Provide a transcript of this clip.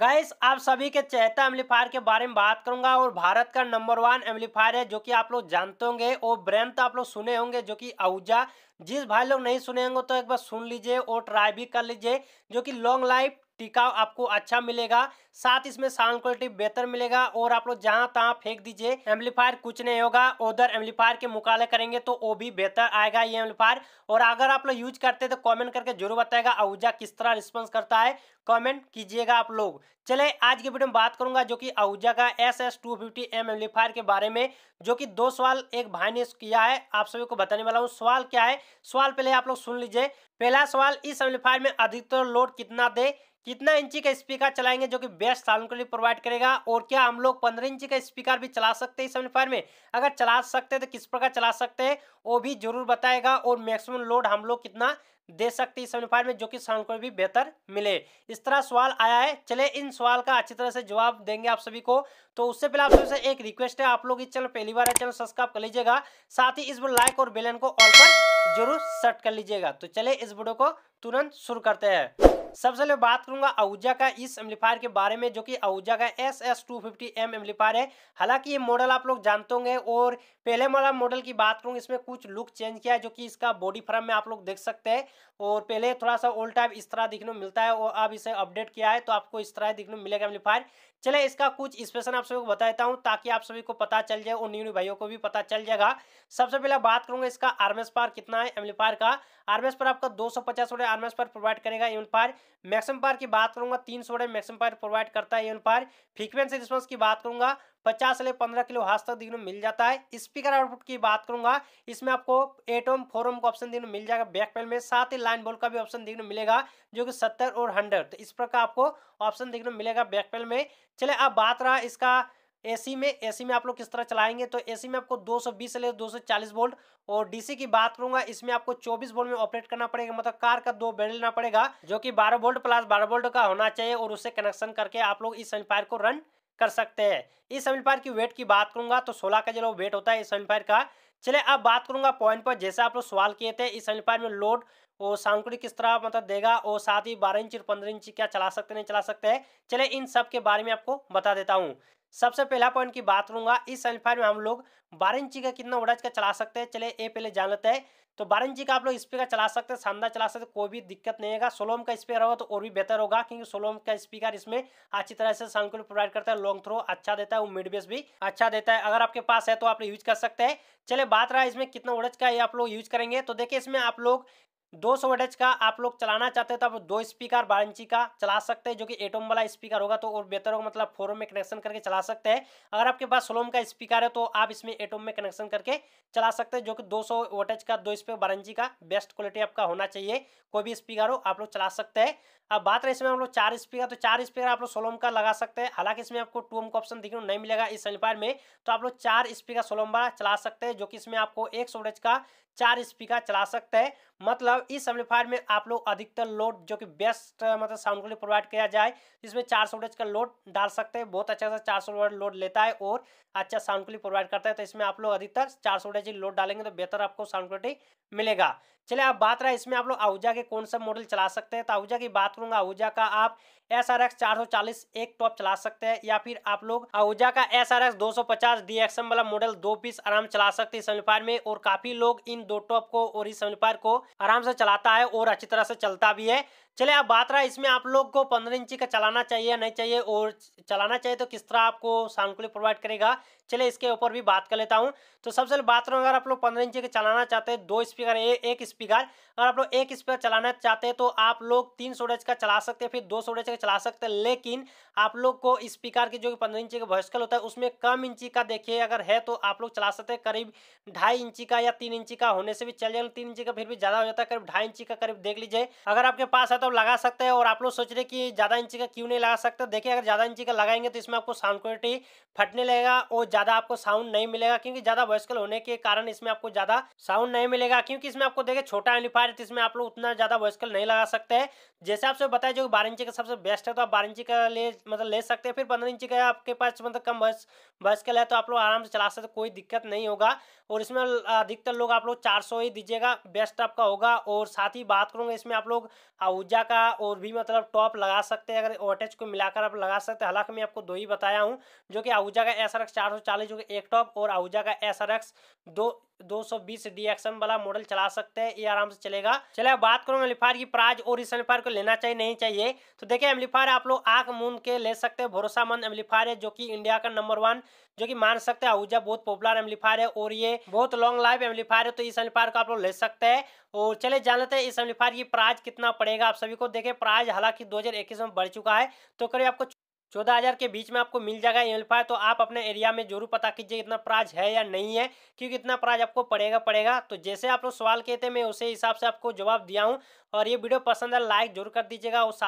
guys आप सभी के चहता एम्पलीफायर के बारे में बात करूंगा और भारत का नंबर वन एम्पलीफायर है जो कि आप लोग जानते होंगे और ब्रांड तो आप लोग सुने होंगे जो कि आहूजा जिस भाई लोग नहीं सुने होंगे तो एक बार सुन लीजिए और ट्राई भी कर लीजिए जो कि लॉन्ग लाइफ टिकाव आपको अच्छा मिलेगा साथ इसमें साउंड क्वालिटी बेहतर मिलेगा और आप लोग जहां तहां फेंक दीजिए एम्पलीफायर कुछ नहीं होगा उधर एम्पलीफायर के मुकाबले करेंगे तो वो भी बेहतर आएगा ये एम्पलीफायर और अगर आप लोग यूज करते हैं तो कमेंट करके जरूर बताएगा आहूजा किस तरह रिस्पॉन्स करता है कमेंट कीजिएगा आप लोग चले आज के वीडियो में बात करूंगा जो कि आहूजा का S S two fifty M amplifier के बारे में जो कि दो सवाल एक भाई ने किया है आप सभी को बताने वाला हूँ सवाल क्या है सवाल पहले आप लोग सुन लीजिए पहला सवाल इस एम्पलीफायर में अधिकतर लोड कितना दे कितना इंची का स्पीकर चलाएंगे जो कि बेस्ट साउंड के लिए प्रोवाइड करेगा और क्या हम लोग पंद्रह इंची का स्पीकर भी चला सकते हैं इस एम्पलीफायर में अगर चला सकते हैं तो किस प्रकार चला सकते हैं वो भी जरूर बताएगा और मैक्सिमम लोड हम लोग कितना दे सकती है सेमीफाइनल में जो कि साउंड को भी बेहतर मिले इस तरह सवाल आया है चले इन सवाल का अच्छी तरह से जवाब देंगे आप सभी को तो उससे पहले आप सभी से एक रिक्वेस्ट है आप लोग इस चैनल पहली बार है चैनल सब्सक्राइब कर लीजिएगा साथ ही इस पर लाइक और बेलन को ऑल पर जरूर सेट कर लीजिएगा तो चले इस वीडियो को तुरंत शुरू करते हैं सबसे पहले बात करूंगा आहूजा का इस एम्पलीफायर के बारे में जो कि आहूजा का S S two fifty M amplifier है हालांकि ये मॉडल आप लोग जानते होंगे और पहले वाला मॉडल की बात करूंगा इसमें कुछ लुक चेंज किया है जो कि इसका बॉडी फ्रम में आप लोग देख सकते हैं और पहले थोड़ा सा ओल्ड टाइप इस तरह दिखने मिलता है और अब इसे अपडेट किया है तो आपको इस तरह दिखने मिलेगा एम्पलीफायर चले इसका कुछ स्पेशन आप सभी को बता देता हूँ ताकि आप सभी को पता चल जाए और न्यू न्यू भाइयों को भी पता चल जाएगा सबसे पहले बात करूंगा इसका आर्मेस पार कितना है एम्पलीफायर का आर्मेस पार आपका दो सौ पचास आर्मर्स पर प्रोवाइड करेगा एवन पार मैक्सिमम पार की बात करूंगा तीन सौ मैक्सिमम पार प्रोवाइड करता है एवन पार फ्रीक्वेंसी रिस्पॉन्स की बात करूंगा पचास से पंद्रह किलो हाथ तक देखने मिल जाता है स्पीकर आउटपुट की बात करूंगा इसमें आपको एटोम फोरम का ऑप्शन देखने मिल जाएगा बैक पेल में साथ ही लाइन बोल का भी ऑप्शन देखने मिलेगा जो कि सत्तर और हंड्रेड तो इस प्रकार आपको ऑप्शन देखने मिलेगा बैक पेल में चले अब बात रहा इसका एसी में एसी में आप लोग किस तरह चलाएंगे तो एसी में आपको 220 से लेकर 240 वोल्ट और डीसी की बात करूंगा इसमें आपको 24 वोल्ट में ऑपरेट करना पड़ेगा मतलब कार का दो बैल लेना पड़ेगा जो कि 12 वोल्ट प्लस 12 वोल्ट का होना चाहिए और उससे कनेक्शन करके आप लोग इस एम्पायर को रन कर सकते हैं इस एम्पायर की वेट की बात करूंगा तो सोलह का जो वेट होता है इस एम्पायर का चले अब बात करूंगा पॉइंट पर जैसे आप लोग सवाल किए थे इस एम्पायर में लोड वो सांकुड़ किस तरह मतलब देगा और साथ ही बारह इंच पंद्रह इंच क्या चला सकते नहीं चला सकते चले इन सब के बारे में आपको बता देता हूँ सबसे पहला पॉइंट की बात करूंगा इस एम्पायर में हम लोग बारह इंची का कितना वोल्टेज का चला सकते हैं चले ये पहले जान लेते हैं तो बारह जी का आप लोग स्पीकर चला सकते हैं शानदार चला सकते कोई भी दिक्कत नहीं है सोलोम का स्पीकर होगा तो और भी बेहतर होगा क्योंकि सोलोम का स्पीकर इसमें अच्छी तरह से साउंड प्रोवाइड करता है लॉन्ग थ्रो अच्छा देता है वो मिड बेस भी अच्छा देता है अगर आपके पास है तो आप यूज कर सकते हैं चले बात रहा इसमें कितना ओडज का ये आप लोग यूज करेंगे तो देखिए इसमें आप लोग दो सौ वोल्टेज का आप लोग चलाना चाहते हो तो आप दो स्पीकर बारह इंची का चला सकते हैं जो कि एटोम वाला स्पीकर होगा तो और बेहतर होगा मतलब फोरम में कनेक्शन करके चला सकते हैं अगर आपके पास सोलोम का स्पीकर है तो आप इसमें एटोम में कनेक्शन करके चला सकते हैं जो कि दो सौ वोल्टेज का दो स्पीकर बारह इंची का बेस्ट क्वालिटी आपका होना चाहिए कोई भी स्पीकर हो आप लोग चला सकते हैं अब बात रही इसमें हम लोग चार स्पीकर तो चार स्पीकर आप लोग सोलोम का लगा सकते हैं हालांकि इसमें आपको टूम का ऑप्शन देखने को नहीं मिलेगा इस सैनिफायर में तो आप लोग चार स्पीकर सोलोम वाला चला सकते हैं जो कि इसमें आपको एक सौ वोल्टेज का चार स्पीकर चला सकते हैं मतलब इस एम्पलीफायर में आप लोग अधिकतर लोड जो कि बेस्ट मतलब साउंड के लिए प्रोवाइड किया जाए इसमें चार सौ का लोड डाल सकते हैं बहुत अच्छा सा चार सौ लोड लेता है और अच्छा साउंड के लिए प्रोवाइड करता है तो इसमें आप लोग अधिकतर चार सौ लोड डालेंगे तो बेहतर आपको साउंड क्वालिटी मिलेगा चलिए अब बात रहा इसमें आप लोग आहूजा के कौन सा मॉडल चला सकते हैं तो आहूजा की बात करूंगा आहूजा का आप एस आर एक्स चार सौ चालीस एक टॉप चला सकते हैं या फिर आप लोग आहूजा का एस आर एक्स दो सौ पचास डी एक्सएम वाला मॉडल दो पीस आराम चला सकते हैं इस एम्पलीफायर में और काफी लोग इन दो टॉप को और इस सेवनिफायर को आराम से चलाता है और अच्छी तरह से चलता भी है चले अब बात रहा इसमें आप लोग को पंद्रह इंची का चलाना चाहिए नहीं चाहिए और चलाना चाहिए तो किस तरह आपको साउंड प्रोवाइड करेगा चले इसके ऊपर भी बात कर लेता हूँ तो सबसे पहले बात रहा अगर आप लोग पंद्रह इंची का चलाना चाहते हैं दो स्पीकर एक स्पीकर अगर आप लोग एक स्पीकर चलाना चाहते हैं तो आप लोग तीन सौ का चला सकते हैं फिर दो सौ का चला सकते हैं लेकिन आप लोग को स्पीकर की जो पंद्रह इंची का भस्कल होता है उसमें कम इंची का देखिए अगर है तो आप लोग चला सकते हैं करीब ढाई इंची का या तीन इंची का ज्यादा होने से भी चल जाएगा तीन इंची का फिर भी ज्यादा हो जाता है करीब ढाई इंची का करीब देख लीजिए अगर आपके पास है तो लगा सकते हैं और आप लोग सोच रहे कि ज्यादा इंची का क्यों नहीं लगा सकते देखिए अगर ज्यादा इंची का लगाएंगे तो इसमें आपको साउंड क्वालिटी फटने लगेगा और ज्यादा आपको साउंड नहीं मिलेगा क्योंकि ज्यादा वॉयसकल होने के कारण इसमें आपको ज्यादा साउंड नहीं मिलेगा क्योंकि इसमें आपको देखिए छोटा एनिफायर है तो इसमें आप लोग उतना ज्यादा वॉयसकल नहीं लगा सकते जैसे आपसे बताया जो बारह इंची का सबसे बेस्ट है तो आप बारह इंची का ले मतलब ले सकते हैं फिर पंद्रह इंची का आपके पास मतलब कम वॉयस वॉयसकल है तो आप लोग आराम से चला सकते कोई दिक्कत नहीं होगा और इसमें अधिकतर लोग आप लोग चार सौ ही दीजिएगा बेस्ट आपका होगा और साथ ही बात करूँगा इसमें आप लोग आहूजा का और भी मतलब टॉप लगा सकते हैं अगर ओटेज को मिलाकर आप लगा सकते हैं हालांकि मैं आपको दो ही बताया हूँ जो कि आहूजा का एस आर एक्स चार सौ चालीस जो कि एक टॉप और आहूजा का एस आर एक्स दो 220 डीएक्सएम वाला मॉडल चला सकते हैं ये आराम से चलेगा चले बात करूँ एम्पलीफायर की प्राइज और इस एम्पलीफायर को लेना चाहिए नहीं चाहिए तो देखिए एम्पलीफायर आप लोग आग मूंद के ले सकते हैं भरोसामंद एम्पलीफायर है जो कि इंडिया का नंबर वन जो कि मान सकते हैं आहूजा बहुत पॉपुलर एम्पलीफायर है और ये बहुत लॉन्ग लाइफ एम्पलीफायर है तो इस एम्पलीफायर को आप लोग ले सकते हैं और चले जान लेते हैं इस एम्पलीफायर की प्राइज कितना पड़ेगा आप सभी को देखें प्राइज हालांकि 2021 में बढ़ चुका है तो करीब आपको चौदह हज़ार के बीच में आपको मिल जाएगा एल्फा तो आप अपने एरिया में जरूर पता कीजिए इतना प्राइज है या नहीं है क्योंकि इतना प्राइज आपको पड़ेगा पड़ेगा तो जैसे आप लोग सवाल किए थे मैं उसी हिसाब से आपको जवाब दिया हूँ और ये वीडियो पसंद है तो लाइक जरूर कर दीजिएगा और